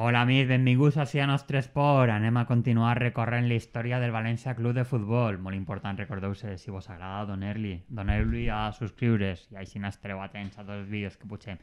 Hola amics, benvinguts a a Nostre Esport. Anem a continuar recorrent la història del València Club de Futbol. Molt important, recordeu-se, si vos agrada, doneu li donar, a subscriure's i així n'estareu atents a tots els vídeos que pugem.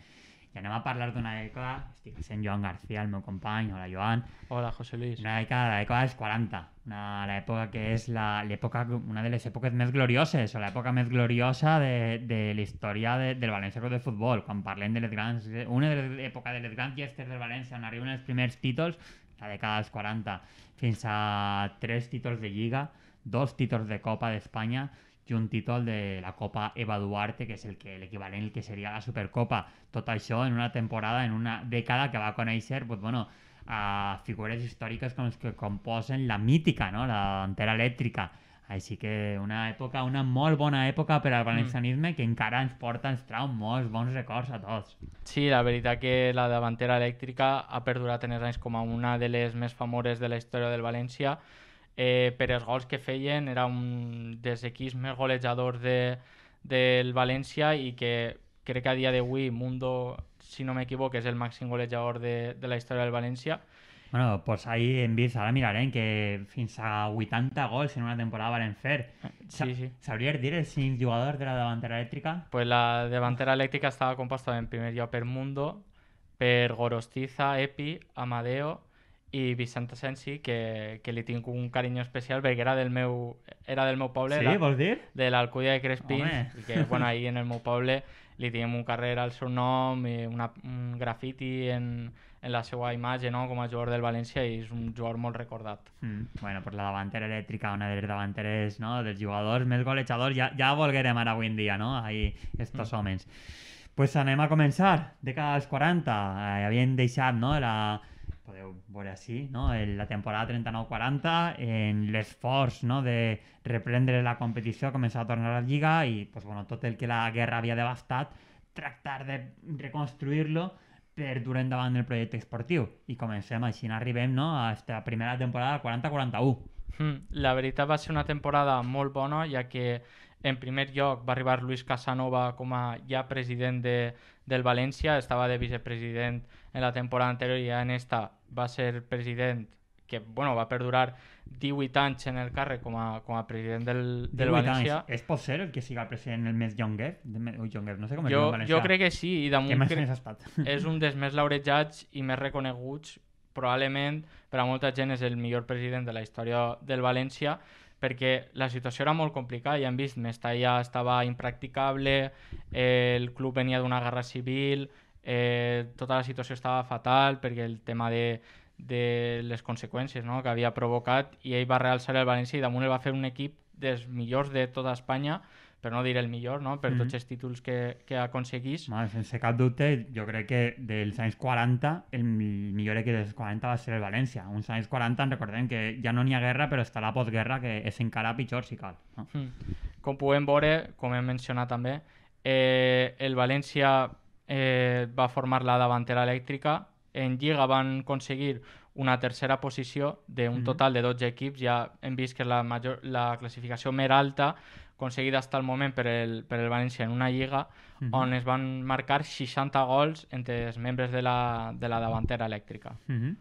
no va a de una dècada, estic sent Joan García, el meu compañero. hola Joan. Hola, José Luis. Una dècada, la dècada 40, una, la época que és una de las épocas más gloriosas o la época más gloriosa de, de la historia del València de fútbol. quan parlem de les grans, una de les èpoques de les grans gestes del València, on arriben els primers títulos la dècada dels 40, fins a tres títulos de Lliga, dos títulos de Copa España... i un títol de la Copa Eva Duarte, que és el que l'equivalent que seria la Supercopa. Tot això en una temporada, en una dècada que va conèixer, pues, bueno, a figures històriques com els que composen la mítica, no? la entera elèctrica. Així que una època, una molt bona època per al mm. valencianisme mm. que encara ens porta, ens trau molts bons records a tots. Sí, la veritat que la davantera elèctrica ha perdurat en els anys com a una de les més famoses de la història del València, eh, per que feien era un dels equips més de, del valencia y que cree que a día de hoy Mundo, si no me equivoco, es el máximo golejador de, de la historia del Valencia Bueno, pues ahí en a ahora en que fins a 80 gols en una temporada varen fer. Eh, sí, sí. el jugador de la delantera eléctrica? Pues la delantera eléctrica estaba compuesta en primer lloc per Mundo, per Gorostiza, Epi, Amadeo, i Vicent Asensi, que, que li tinc un carinyo especial perquè era del meu, era del meu poble. Sí, la, dir? De l'Alcúdia de Crespins, Home. i que, bueno, ahir en el meu poble li tinguem un carrer al seu nom, i una, un grafiti en, en la seva imatge no? com a jugador del València i és un jugador molt recordat. Mm. Bueno, per la davantera elèctrica, una de les davanteres no? dels jugadors més golejadors, ja, ja volguerem ara avui en dia, no? Ahí, estos mm. homes. Pues anem a començar, dècada dels 40, eh, havien deixat no? la, podeu veure així, no? En la temporada 39-40, en l'esforç no? de reprendre la competició, començar a tornar a la Lliga i pues, bueno, tot el que la guerra havia devastat, tractar de reconstruir-lo per dur endavant el projecte esportiu. I comencem així, arribem no? a la primera temporada 40-41. Hmm, la veritat va ser una temporada molt bona, ja que en primer lloc va arribar Luis Casanova com a ja president de, del València, estava de vicepresident en la temporada anterior i ja en esta va ser president que bueno, va perdurar 18 anys en el càrrec com a, com a president del, del València. Anys. És pot ser el que siga president el més younger? Ui, younger no sé com jo, Jo crec que sí, i damunt més estat. és un dels més laurejats i més reconeguts, probablement per a molta gent és el millor president de la història del València, perquè la situació era molt complicada, ja hem vist, Mestalla estava impracticable, el club venia d'una guerra civil, eh, tota la situació estava fatal perquè el tema de, de les conseqüències no? que havia provocat i ell va realçar el València i damunt el va fer un equip dels millors de tota Espanya per no dir el millor, no? per mm -hmm. tots mhm. els títols que, que aconseguís. Bueno, sense cap dubte, jo crec que dels anys 40, el millor equip dels 40 va ser el València. Uns anys 40, recordem que ja no n'hi ha guerra, però està la postguerra, que és encara pitjor si cal. No? Mm. Com podem veure, com hem mencionat també, eh, el València eh, va formar la davantera elèctrica. En Lliga van aconseguir una tercera posició d'un mm. total de 12 equips. Ja hem vist que la, major, la classificació més alta aconseguida fins al moment per el, per el València en una lliga mm -hmm. on es van marcar 60 gols entre els membres de la, de la davantera elèctrica. Mm -hmm.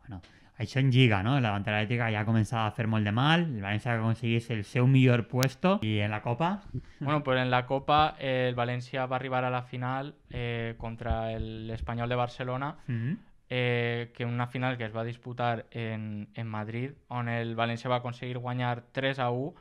bueno, Hay en Giga, no? La pantalla ya ha comenzado a hacer molde de mal, el a conseguirse el seu millor puesto ¿Y en la Copa... Bueno, pues en la Copa el Valencia va a arribar a la final eh, contra el español de Barcelona, eh, que es que una final que se va a disputar en, en Madrid, en el Valencia va a conseguir guañar 3 a 1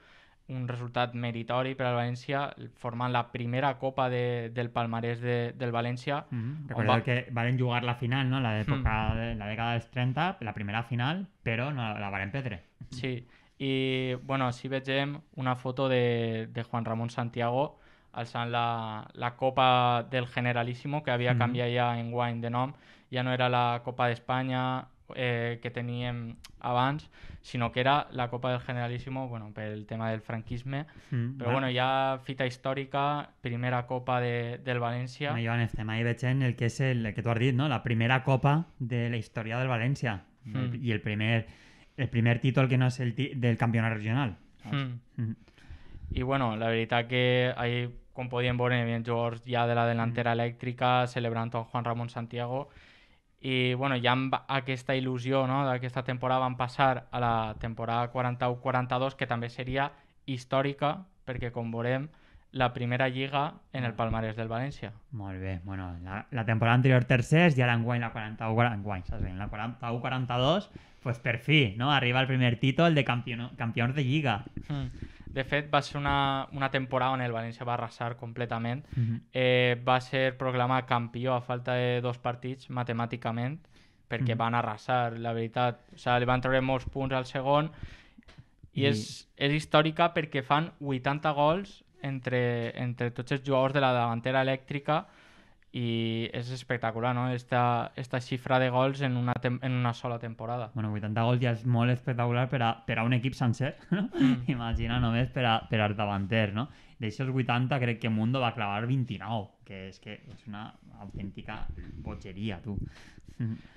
un resultado meritori para el Valencia, forman la primera copa del Palmarés del Valencia. Mm-hmm. Recuerdo que valen jugar la final, no? la, época mm. de, la 30, la primera final, pero no la, valen pedre. Sí, Y bueno, si vegem una foto de, de Juan Ramón Santiago alzando la, la Copa del Generalísimo, que había mm-hmm. cambiado ya en Wine de nom, Ya no era la Copa de España... Eh, que tenían avance, sino que era la Copa del Generalísimo bueno, el tema del franquismo mm, pero bueno. ya fita histórica primera Copa del Valencia Bueno, el que es el, que tú no? la primera Copa de la historia del Valencia hmm. y el, primer, título primer que no es el del campeonato regional. Hmm. Y bueno, la verdad que ahí, con podían veure, hi havia ya de la delantera hmm. eléctrica celebrando a Juan Ramón Santiago, y bueno, ja esta aquesta il·lusió no, esta temporada van pasar a la temporada 41-42, que también sería histórica, porque com veurem, la primera lliga en el mm. palmarès del Valencia. Molt bé, bueno, la, temporada anterior tercera ya la han guay, la 41-42, pues per no? Arriba el primer títol de campeón de lliga. Mm. De fet, va ser una, una temporada on el València va arrasar completament. Mm -hmm. eh, va ser proclamat campió a falta de dos partits matemàticament perquè mm -hmm. van arrasar, la veritat. O sigui, li van treure molts punts al segon i, I... És, és històrica perquè fan 80 gols entre, entre tots els jugadors de la davantera elèctrica i és espectacular, no?, esta, esta xifra de gols en una, en una sola temporada. Bueno, 80 gols ja és molt espectacular per a, per a un equip sencer, no? Mm. Imagina només per, a, per al davanter, no? D'aixòs 80 crec que Mundo va clavar 29, que és que és una autèntica botgeria, tu.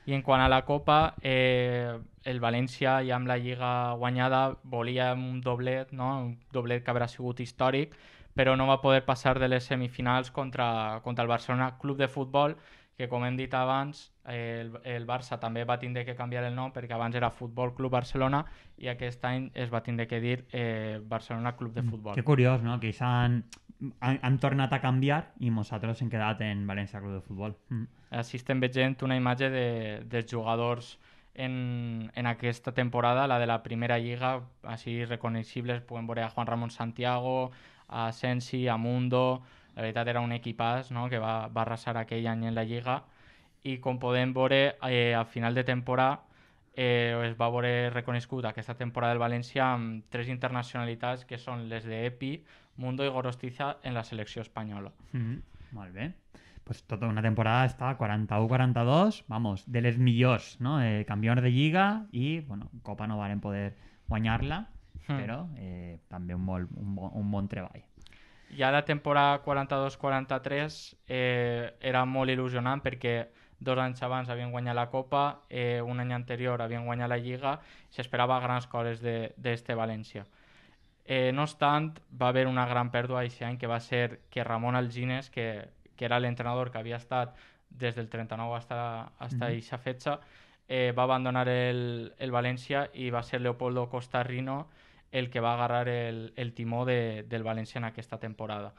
I en quant a la Copa, eh, el València ja amb la Lliga guanyada volia un doblet, no? un doblet que haurà sigut històric, però no va poder passar de les semifinals contra, contra el Barcelona Club de Futbol, que com hem dit abans, el, el Barça també va tindre que canviar el nom perquè abans era Futbol Club Barcelona i aquest any es va tindre que dir eh, Barcelona Club de mm, Futbol. Que curiós, no? Que s'han... han, han, han tornat a canviar i nosaltres hem quedat en València Club de Futbol. Mm. Així estem veient una imatge de, dels jugadors en, en aquesta temporada, la de la primera lliga, així reconeixibles, podem veure a Juan Ramon Santiago, a Sensi, a Mundo, la veritat era un equipàs no? que va, va arrasar aquell any en la Lliga i com podem veure eh, a final de temporada eh, es va veure reconegut aquesta temporada del València amb tres internacionalitats que són les d'Epi, Mundo i Gorostiza en la selecció espanyola. Mm -hmm. Molt bé. Pues tota una temporada està 41-42, vamos, de les millors, no? Eh, campions de Lliga i, bueno, Copa no varen poder guanyar-la, mm. però eh, també un, molt, un, bon, un bon treball. Ja la temporada 42-43 eh, era molt il·lusionant perquè dos anys abans havien guanyat la Copa, eh, un any anterior havien guanyat la Lliga, s'esperava grans coses d'este València. Eh, no obstant, va haver una gran pèrdua aquest any, que va ser que Ramon Algines, que, que era l'entrenador que havia estat des del 39 hasta, hasta mm -hmm. Ixa fetxa, eh, va abandonar el, el València i va ser Leopoldo Costa Rino el que va a agarrar el, el timó de, del València en aquesta temporada.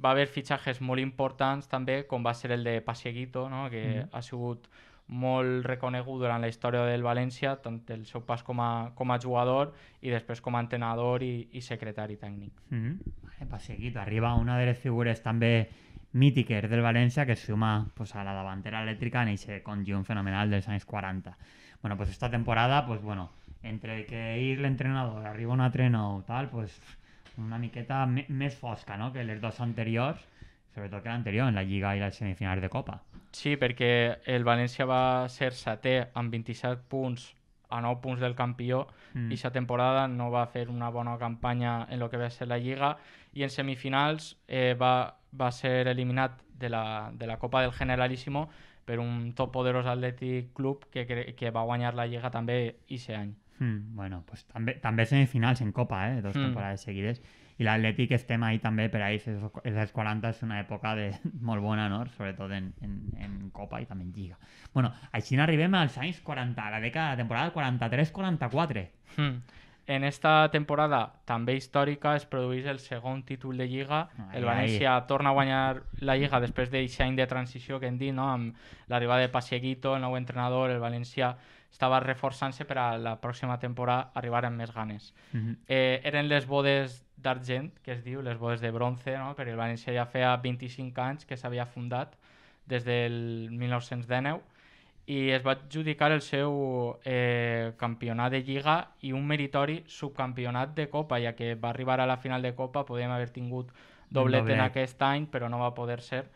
Va haver fitxatges molt importants també, com va ser el de Pasieguito, no? que mm -hmm. ha sigut molt reconegut durant la història del València, tant el seu pas com a, com a jugador i després com a entrenador i, i secretari tècnic. Mm -hmm. vale, Pasieguito, arriba una de les figures també mítiques del València que suma pues, a la davantera elèctrica en aquest conjunt fenomenal dels anys 40. Bueno, pues esta temporada, pues bueno, entre que ir l'entrenador, arriba un altre nou, tal, pues, una miqueta més fosca no? que les dues anteriors, sobretot que l'anterior, en la Lliga i les semifinals de Copa. Sí, perquè el València va ser setè amb 27 punts a 9 punts del campió mm. i sa temporada no va fer una bona campanya en el que va ser la Lliga i en semifinals eh, va, va ser eliminat de la, de la Copa del Generalísimo per un top poderós atlètic club que, que va guanyar la Lliga també aquest any. Mm, bueno, pues també, també semifinals en Copa, eh? Dos mm. temporades seguides. I l'Atlètic estem ahí també per ahir, els 40 és una època de molt bona, no? Sobretot en, en, en Copa i també en Lliga. Bueno, així arribem als anys 40, a la dècada, la temporada 43-44. Mm. En esta temporada, també històrica, es produeix el segon títol de Lliga. Ai, el València ai. torna a guanyar la Lliga després d'aquest any de transició que hem dit, no? amb l'arribada de Paseguito, el nou entrenador, el València estava reforçant-se per a la pròxima temporada arribar amb més ganes. Uh mhm. -huh. eh, eren les bodes d'argent, que es diu, les bodes de bronze, no? perquè el València ja feia 25 anys que s'havia fundat des del 1919 i es va adjudicar el seu eh, campionat de Lliga i un meritori subcampionat de Copa, ja que va arribar a la final de Copa, podíem haver tingut doblet no en aquest any, però no va poder ser.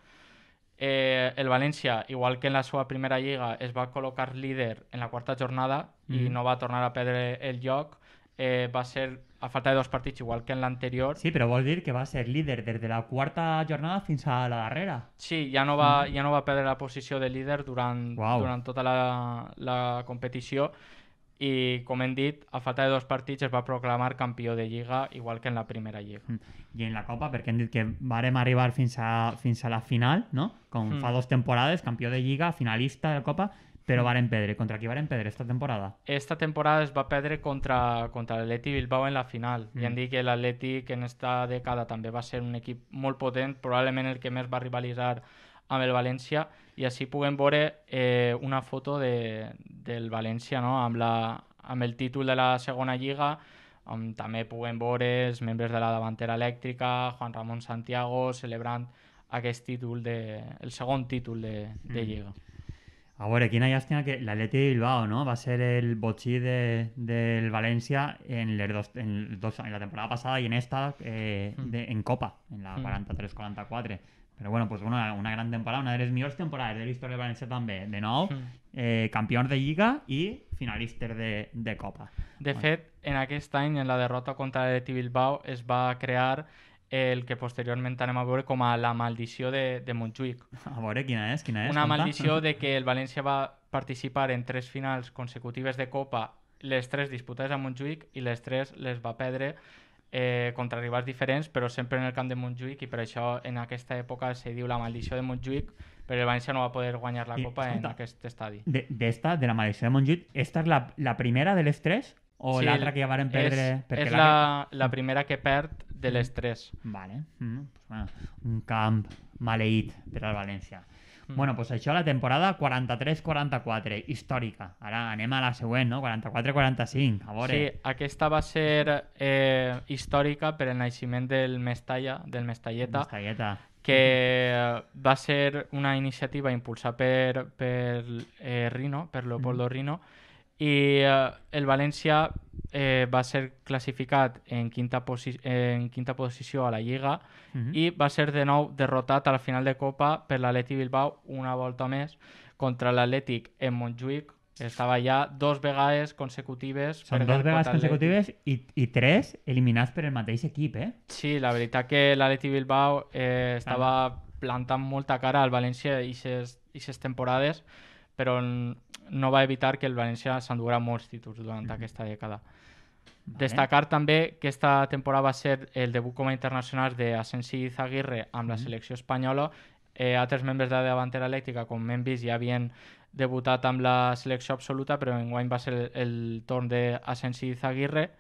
Eh, el València, igual que en la seva primera lliga, es va col·locar líder en la quarta jornada mm. i mm-hmm. no va tornar a perdre el lloc. Eh, va ser a falta de dos partidos, igual que en la anterior. Sí, pero vuol dir que va a ser líder desde la cuarta jornada fins a la darrera. Sí, ya no va, mm. ya no va perder la posición de líder durante toda la, competición. Y, como com dit, a falta de dos partidos, va va proclamar campeón de liga, igual que en la primera liga. Y mm. en la Copa, porque hem dit que vàrem arribar fins a, fins a la final, no? Con mm. fa campeón de liga, finalista de la Copa, Però mm. varen perdre. Contra qui varen perdre esta temporada? Esta temporada es va perdre contra, contra l'Atleti Bilbao en la final. Mm. I hem dit que l'Atleti, que en esta dècada també va ser un equip molt potent, probablement el que més va rivalitzar amb el València, i així puguem veure eh, una foto de, del València no? amb, la, amb el títol de la segona lliga, on també puguem veure els membres de la davantera elèctrica, Juan Ramon Santiago, celebrant aquest títol, de, el segon títol de, de mm. Lliga. Mm. Ahora, ¿quién hay que La Leti Bilbao, ¿no? Va a ser el bochí del Valencia en, dos, en, la temporada pasada y en esta eh, hmm. en Copa, en la 43-44. Hmm. Pero bueno, pues una, una gran temporada, una de las mejores temporadas de la historia de Valencia también, de nuevo, hmm. eh, campeón de Liga y finalista de, Copa. De Fed en aquest en la derrota contra l'Eti Bilbao, es va crear el que posteriorment anem a veure com a la maldició de, de Montjuïc. A veure, quina és? Quina és? Una compta? maldició de que el València va participar en tres finals consecutives de Copa, les tres disputades a Montjuïc i les tres les va perdre eh, contra rivals diferents, però sempre en el camp de Montjuïc i per això en aquesta època se diu la maldició de Montjuïc, però el València no va poder guanyar la I, Copa escolta, en aquest estadi. D'esta, de, de, esta, de la maldició de Montjuïc, esta és la, la primera de les tres o sí, l'altra que ja varen perdre... És, perquè és la, la mm. primera que perd de les tres. Vale. Mm, pues, bueno, un camp maleït per al València. Mm. Bueno, pues això la temporada 43-44, històrica. Ara anem a la següent, no? 44-45, a veure. Sí, aquesta va ser eh, històrica per el naixement del Mestalla, del Mestalleta, Mestalleta. que va ser una iniciativa impulsada per, per eh, Rino, per Leopoldo mm. Rino, i eh, el València eh, va ser classificat en quinta, posi en quinta posició a la Lliga uh mhm. -huh. i va ser de nou derrotat a la final de Copa per l'Atleti Bilbao una volta més contra l'Atlètic en Montjuïc estava ja dos vegades consecutives. Són dos vegades consecutives i, i tres eliminats per el mateix equip, eh? Sí, la veritat que l'Atleti Bilbao eh, estava ah. plantant molta cara al València i ses, i ses temporades però no va evitar que el València s'endurà molts títols durant mm aquesta dècada. Vale. Destacar també que esta temporada va ser el debut com a internacional i Zaguirre amb la mm. selecció espanyola. Eh, altres membres de la davantera elèctrica, com hem vist, ja havien debutat amb la selecció absoluta, però en guany va ser el, el torn i Zaguirre.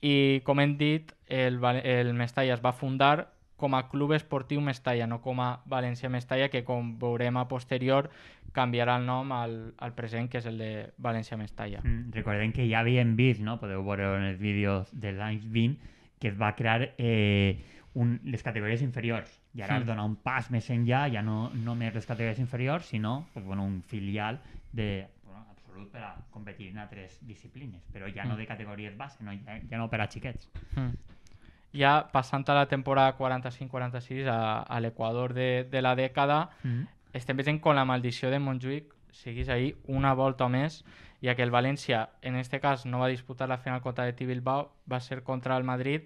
I com hem dit, el, el Mestalla es va fundar com a Club Esportiu Mestalla, no com a València Mestalla, que com veurem a posterior canviarà el nom al, al present, que és el de València Mestalla. Mm, recordem que ja havíem vist, no? podeu veure en els vídeos de l'any 20, que es va crear eh, un, les categories inferiors. I ara sí. es dona un pas més enllà, ja no només les categories inferiors, sinó pues, bueno, un filial de bueno, absolut per a competir en altres disciplines, però ja mm. no de categories base, no, ja, ja no per a xiquets. Mm ja passant a la temporada 45-46 a, a l'Equador de, de la dècada, mm -hmm. estem veient com la maldició de Montjuïc seguís ahir una volta més, ja que el València, en aquest cas, no va disputar la final contra el Bilbao, va ser contra el Madrid,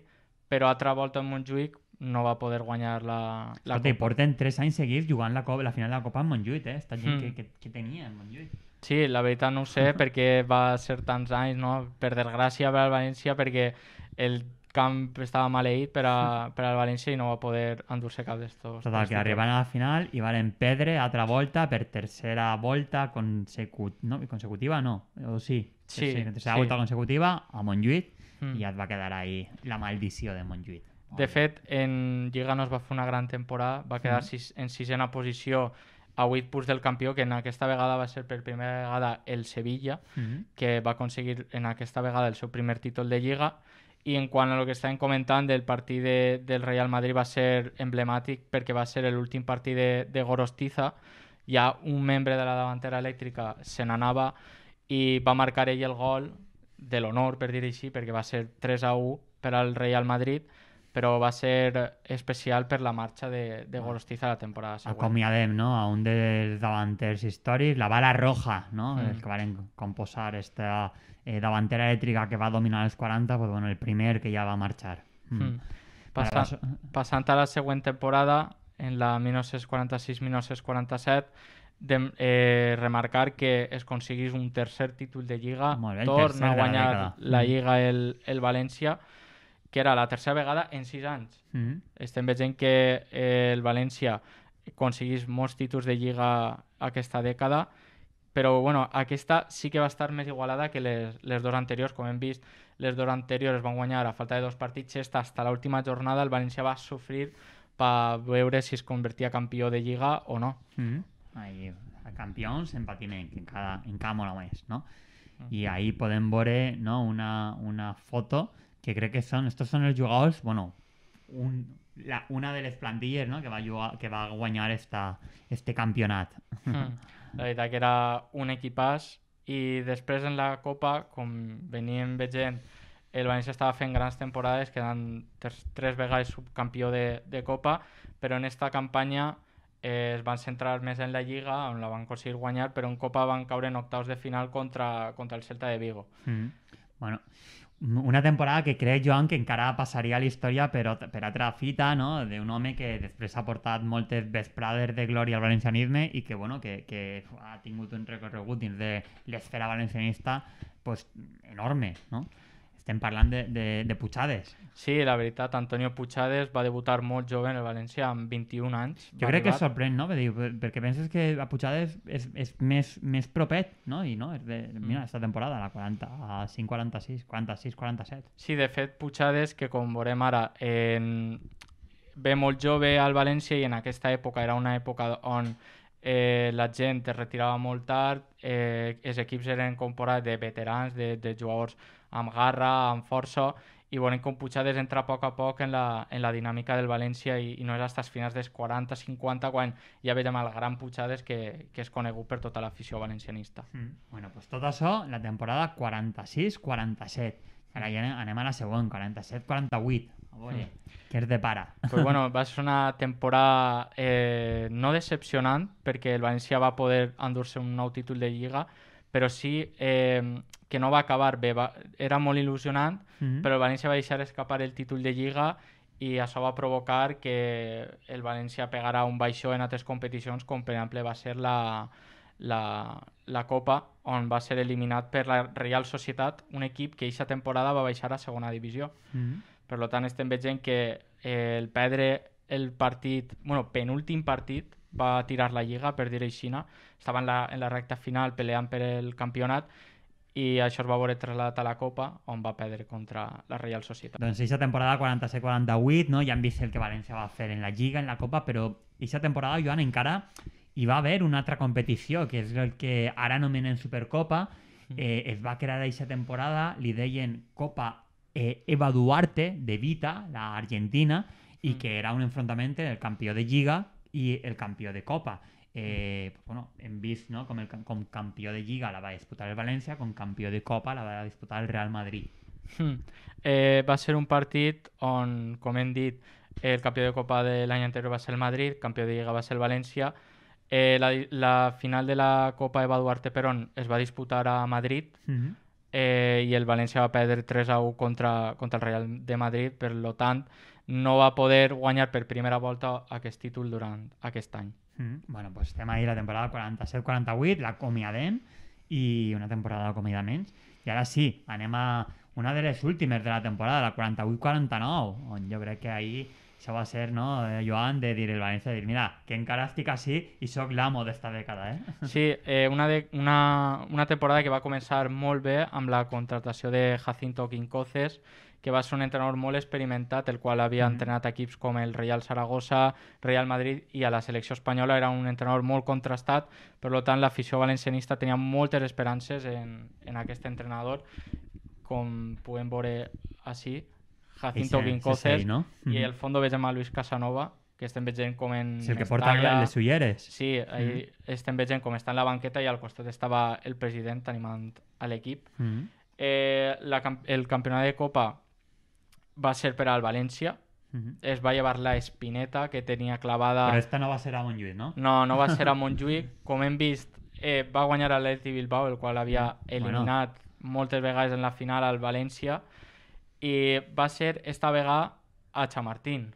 però altra volta en Montjuïc no va poder guanyar la, la Escolta, Copa. Porten tres anys seguits jugant la, Copa, la final de la Copa en Montjuïc, eh? Està gent mm. que, que, que tenia en Montjuïc. Sí, la veritat no ho sé perquè va ser tants anys, no? per desgràcia per al València, perquè el camp estava maleït per, a, per al València i no va poder endur-se cap d'estos. Total, que arriben a la final i valen perdre altra volta per tercera volta consecut... no, consecutiva, no, o sí, sí, tercera, tercera sí. volta consecutiva a Montjuïc mm. i ja et va quedar ahí la maldició de Montjuïc. De fet, en Lliga no es va fer una gran temporada, va quedar mm. sis, en sisena posició a 8 punts del campió, que en aquesta vegada va ser per primera vegada el Sevilla, mm -hmm. que va aconseguir en aquesta vegada el seu primer títol de Lliga, Y en cuanto a lo que están comentando, el partido del Real Madrid va a ser emblemático porque va a ser el último partido de Gorostiza Ya un miembro de la davantera eléctrica se nanaba y va a marcar ella el gol del honor, perdí sí porque va a ser 3 a 1 para el Real Madrid, pero va a ser especial por la marcha de, de Gorostiza la temporada següent. Acomiadem, no? A un davanters históricos. la bala roja, no? Mm. El que van composar esta, eh, davantera elèctrica que va dominar els 40, pues, bueno, el primer que ja va marxar. Mm. Mm. Passa, passant a la següent temporada, en la 1946-1947, de, eh, remarcar que es aconseguís un tercer títol de Lliga, bé, torna a guanyar la, la mm. Lliga el, el València, que era la tercera vegada en sis anys. Mm -hmm. Estem veient que eh, el València aconseguís molts títols de Lliga aquesta dècada, però bueno, aquesta sí que va estar més igualada que les, les dues anteriors, com hem vist, les dues anteriors van guanyar a falta de dos partits, esta hasta l'última jornada el València va sofrir per veure si es convertia campió de Lliga o no. Mm -hmm. Ahí, a campions empatim en cada, en cada més, no? Mm I ahí podem veure no, una, una foto que crec que són, estos són els jugadors, bueno, un, la, una de les plantilles no, que, va jugar, que va guanyar esta, este campionat. Mm. La veritat que era un equipàs i després en la Copa, com veníem vegent, el València estava fent grans temporades, quedant tres, tres vegades subcampió de, de Copa, però en esta campanya eh, es van centrar més en la Lliga, on la van aconseguir guanyar, però en Copa van caure en octaus de final contra, contra el Celta de Vigo. Mm. Bueno, una temporada que crec, Joan, que encara passaria a la història per, per altra fita, no?, d'un home que després ha portat moltes vesprades de glòria al valencianisme i que, bueno, que, que ha tingut un recorregut dins de l'esfera valencianista pues, enorme, no? estem parlant de, de, de Puigades. Sí, la veritat, Antonio Puigades va debutar molt jove en el València amb 21 anys. Jo crec arribar. que és sorprèn, no? Dir, perquè penses que a Puigades és, és més, més propet, no? I no, és de, mm. mira, aquesta temporada, la 45, 46, 46, 47. Sí, de fet, Puigades, que com veurem ara, en... ve molt jove al València i en aquesta època era una època on eh, la gent es retirava molt tard, eh, els equips eren comporats de veterans, de, de jugadors amb garra, amb força, i veurem com Puigades entra a poc a poc en la, en la dinàmica del València i, i no és fins finals dels 40-50 quan ja veiem el gran Puigades que, que és conegut per tota l'afició valencianista. Mm. Bueno, pues tot això, la temporada 46-47. Ara ja anem a la següent, 47-48. Oye, mm. Què es depara? Pues bueno, va ser una temporada eh, no decepcionant perquè el València va poder endur-se un nou títol de Lliga, però sí eh, que no va acabar bé. Va, era molt il·lusionant, mm -hmm. però el València va deixar escapar el títol de Lliga i això va provocar que el València pegarà un baixó en altres competicions, com per exemple va ser la, la, la Copa, on va ser eliminat per la Real Societat, un equip que aquesta temporada va baixar a segona divisió. Mm -hmm. Per tant, estem veient que eh, el perdre el partit, bueno, penúltim partit va a tirar la liga per dir estaban en la, recta final pelean per el campeonato y això es va veure a la Copa, on va a perder contra la Real Sociedad Entonces esa temporada 40 48 no? ya hem vist el que Valencia va a hacer en la liga en la Copa, pero esa temporada, Joan, encara y va a haber una otra competición que es el que hará anomenen Supercopa, mm. eh, es va crear esa temporada, li en Copa eh, Eva Duarte de Vita, la argentina, y mm. que era un enfrontament del campeón de Lliga i el campió de Copa. Eh, pues, bueno, hem vist no, com, el, com campió de Lliga la va disputar el València, com campió de Copa la va disputar el Real Madrid. Mm. Eh, va ser un partit on, com hem dit, el campió de Copa de l'any anterior va ser el Madrid, el campió de Lliga va ser el València. Eh, la, la final de la Copa Eva Duarte Perón es va disputar a Madrid mm -hmm. eh, i el València va perdre 3 1 contra, contra el Real de Madrid, per lo tant, no va poder guanyar per primera volta aquest títol durant aquest any. Mm, bueno, pues doncs estem ahir la temporada 47-48, l'acomiadem, i una temporada d'acomiadaments. I ara sí, anem a una de les últimes de la temporada, la 48-49, on jo crec que ahir això va ser, no, eh, Joan, de dir el València, de dir, mira, que encara estic així i sóc l'amo d'esta dècada, eh? Sí, eh, una, de, una, una temporada que va començar molt bé amb la contratació de Jacinto Quincoces, que va ser un entrenador molt experimentat, el qual havia mm entrenat equips com el Real Saragossa, Real Madrid i a la selecció espanyola. Era un entrenador molt contrastat, per tant l'afició valencianista tenia moltes esperances en, en aquest entrenador, com podem veure així, Jacinto Quincoces no? mm i el fondo veiem a Luis Casanova, que estem veient com en... Sí, el que porta la... les ulleres. Sí, mm. estem veient com està en la banqueta i al costat estava el president animant a l'equip. Mm. Eh, la, el campionat de Copa va ser per al València. Uh -huh. Es va llevar la espineta que tenia clavada... Però esta no va ser a Montjuïc, no? No, no va ser a Montjuïc. Com hem vist, eh, va guanyar l'Atleti Bilbao, el qual havia eliminat bueno. moltes vegades en la final al València. I va ser esta vegada a Chamartín.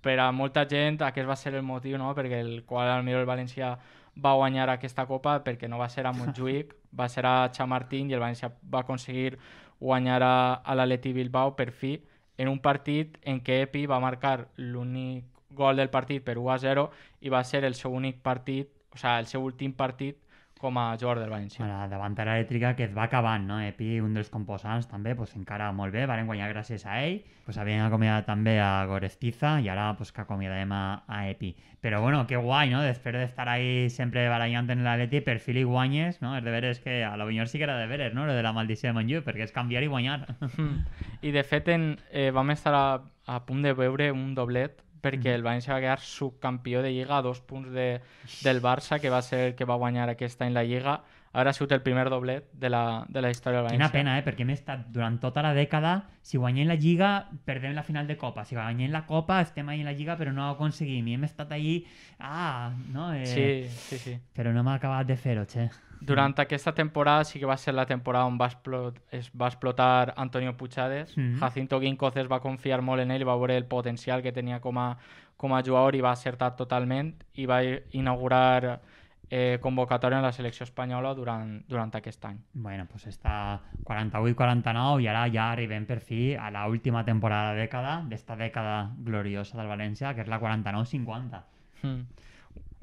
Per a molta gent aquest va ser el motiu, no?, perquè el qual al millor el València va guanyar aquesta copa perquè no va ser a Montjuïc, va ser a Chamartín i el València va aconseguir guanyar a, a l'Aleti Bilbao per fi en un partit en què Epi va marcar l'únic gol del partit per 1 a 0 i va ser el seu únic partit, o sigui, el seu últim partit com a jugador del València. la davantera elèctrica que es va acabant, no? Epi, un dels composants també, pues, encara molt bé, varen guanyar gràcies a ell, pues, havien acomiadat també a Gorestiza i ara pues, que acomiadem a, a Epi. Però bueno, que guai, no? Després d'estar ahí sempre barallant en l'Atleti, per fil i guanyes, no? El de veres que a la millor sí que era de veres, no? Lo de la maldició de Montjuïc, perquè és canviar i guanyar. I de fet en, eh, vam estar a, a punt de veure un doblet perquè el València va quedar subcampió de Lliga a dos punts de, del Barça, que va ser que va guanyar aquest any la Lliga. Ara ha sigut el primer doblet de la, de la història del València. Quina pena, eh? perquè hem estat durant tota la dècada, si guanyem la Lliga, perdem la final de Copa. Si guanyem la Copa, estem ahí en la Lliga, però no ho aconseguim. I hem estat ahí... Ah, no? Eh... Sí, sí, sí. Però no hem acabat de fer-ho, xe. Durant mm. aquesta temporada sí que va ser la temporada on va, explot, es va explotar Antonio Puchades. Mm. Jacinto Guincoz es va confiar molt en ell, va veure el potencial que tenia com a, com a jugador i va acertar totalment i va inaugurar eh, convocatòria en la selecció espanyola durant, durant aquest any. Bueno, pues està 48-49 i ara ja arribem per fi a la última temporada de dècada, d'esta dècada gloriosa del València, que és la 49-50. Mm.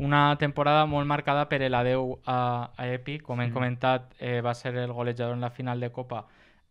Una temporada molt marcada per l'adeu a, a Epi, com hem mm. comentat, eh, va ser el golejador en la final de Copa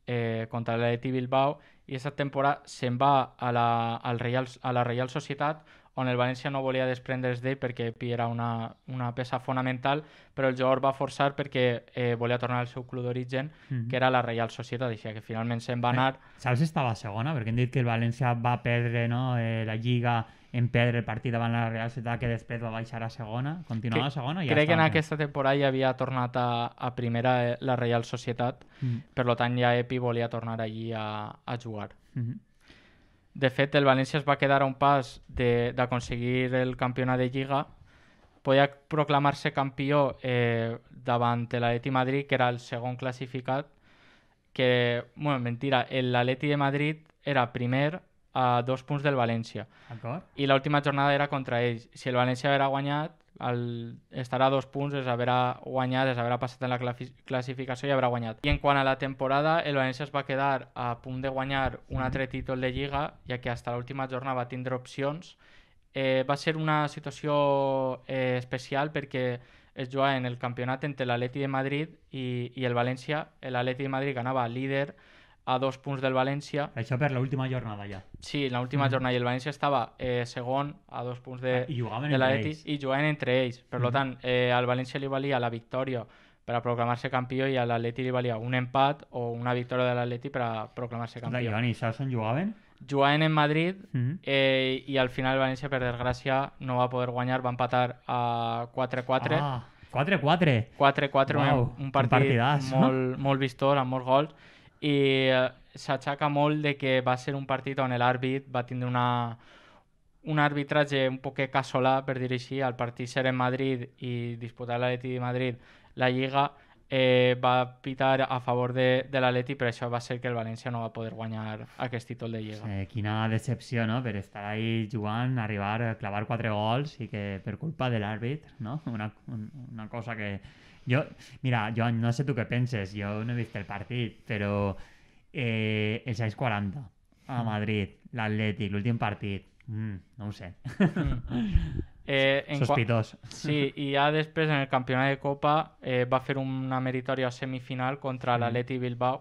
eh, contra l'Eti Bilbao, i aquesta temporada se'n va a la, al Real, a la Real Societat, on el València no volia desprendre's d'ell perquè Epi era una, una peça fonamental, però el jugador va forçar perquè eh, volia tornar al seu club d'origen, mm -hmm. que era la Real Societat, així que finalment se'n va eh, anar. Saps si estava segona? Perquè hem dit que el València va perdre no? eh, la Lliga en perdre el partit davant la Real Societat que després va baixar a segona, continuava a segona i ja Crec que en aquesta temporada ja havia tornat a, a primera eh, la Real Societat, mm. per tant ja Epi volia tornar allí a, a jugar. Mm -hmm. De fet, el València es va quedar a un pas d'aconseguir el campionat de Lliga, podia proclamar-se campió eh, davant l'Aleti Madrid, que era el segon classificat, que, bueno, mentira, l'Aleti de Madrid era primer a dos punts del València. I l'última jornada era contra ells. Si el València haguera guanyat, el... estarà a dos punts, es haurà guanyat, es haurà passat en la classificació i haurà guanyat. I en quant a la temporada, el València es va quedar a punt de guanyar un mm-hmm. altre títol de Lliga, ja que hasta l'última jornada va tindre opcions. Eh, va ser una situació eh, especial perquè es jugava en el campionat entre l'Atleti de Madrid i, i el València. L'Atleti de Madrid ganava líder, a dos punts del València. Això per l'última jornada ja. Sí, l'última mm. jornada i el València estava eh, segon a dos punts de, ah, de l'Atlètic i jugaven entre ells. Per mm. -hmm. tant, eh, al València li valia la victòria per a proclamar-se campió i a l'Atleti li valia un empat o una victòria de l'Atleti per a proclamar-se campió. Joan, i saps on jugaven? Jugaven en Madrid mm -hmm. eh, i al final el València, per desgràcia, no va poder guanyar, va empatar a 4-4. Ah, 4-4? 4-4, wow, un, un partit un molt, molt vistós, amb molts gols i s'aixaca molt de que va ser un partit on l'àrbit va tindre una, un arbitratge un poc casolà, per dir així, el partit ser en Madrid i disputar l'Atleti de Madrid la Lliga, eh, va pitar a favor de, de l'Atleti, però això va ser que el València no va poder guanyar aquest títol de Lliga. Sí, quina decepció, no?, per estar ahí jugant, arribar a clavar quatre gols i que per culpa de l'àrbit, no?, una, una cosa que, Yo, mira, jo no sé tú qué penses, yo no he visto el partido, pero eh, el 640 40 a mm. Madrid, l'Atlètic, l'últim partit, mm, no ho sé. Eh, en Sí, i ja després en el campionat de Copa eh, va fer una meritòria semifinal contra l'Atlètic mm. Bilbao.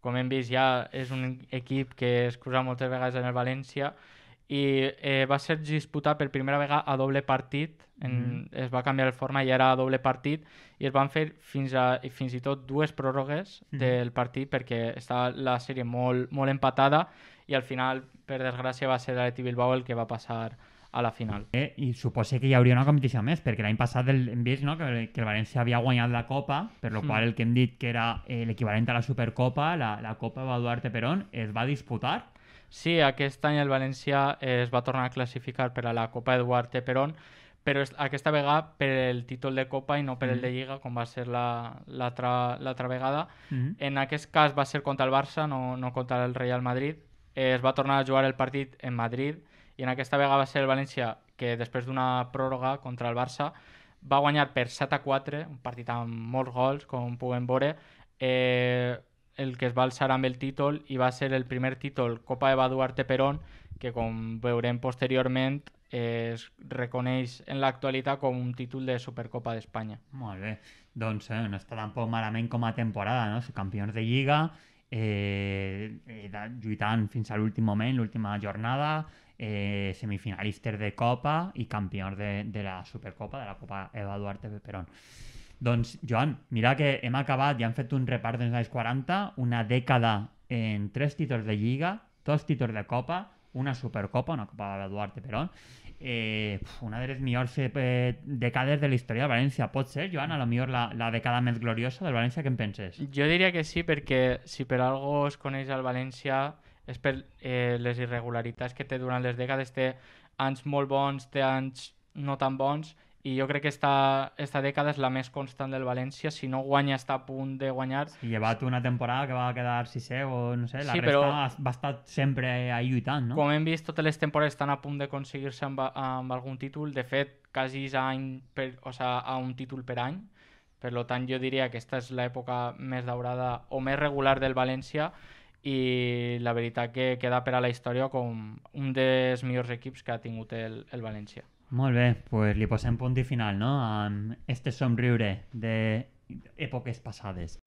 Com hem vist ja és un equip que es cruza moltes vegades en el València i eh, va ser disputat per primera vegada a doble partit, en, mm. es va canviar el forma i era a doble partit, i es van fer fins, a, fins i tot dues pròrrogues mm. del partit perquè estava la sèrie molt, molt empatada i al final, per desgràcia, va ser l'Aleti Bilbao el que va passar a la final. Eh, I suposo que hi hauria una competició més, perquè l'any passat el, hem vist no, que, que el València havia guanyat la Copa, per lo mm. qual el que hem dit que era eh, l'equivalent a la Supercopa, la, la Copa Eduardo Perón, es va disputar Sí, aquest any el València eh, es va tornar a classificar per a la Copa Eduard Perón, però aquesta vegada per el títol de Copa i no per mm. el de mm-hmm. Lliga, com va ser l'altra la, vegada. Mm. En aquest cas va ser contra el Barça, no, no contra el Real Madrid. Eh, es va tornar a jugar el partit en Madrid i en aquesta vegada va ser el València que després d'una pròrroga contra el Barça va guanyar per 7 a 4, un partit amb molts gols, com puguem veure. Eh, el que es va alçar amb el títol i va ser el primer títol Copa Eva Duarte Perón que com veurem posteriorment eh, es reconeix en l'actualitat com un títol de Supercopa d'Espanya. Molt bé, doncs eh, no està tampoc malament com a temporada, no? Campions de Lliga, eh, eh, lluitant fins a l'últim moment, l'última jornada, eh, semifinalistes de Copa i campions de, de la Supercopa, de la Copa Eva Duarte Perón. Doncs, Joan, mira que hem acabat i han fet un repart dels anys 40, una dècada en tres títols de Lliga, dos títols de Copa, una Supercopa, una Copa de Duarte Perón, eh, una de les millors eh, dècades de la història de València. Pot ser, Joan, a lo millor la, la dècada més gloriosa del València, què en penses? Jo diria que sí, perquè si per algo es coneix el València és per eh, les irregularitats que té durant les dècades. Té anys molt bons, té anys no tan bons, i jo crec que esta, esta dècada és la més constant del València, si no guanya està a punt de guanyar. Sí, llevat una temporada que va quedar sisè o no sé, la sí, resta però, va estar sempre ahí lluitant, no? Com hem vist, totes les temporades estan a punt de aconseguir-se amb, amb algun títol, de fet, quasi és any per, o sea, a un títol per any, per tant jo diria que aquesta és l'època més daurada o més regular del València i la veritat que queda per a la història com un dels millors equips que ha tingut el, el València. Muy bien, pues le poseen punto y final no? amb este de épocas pasadas.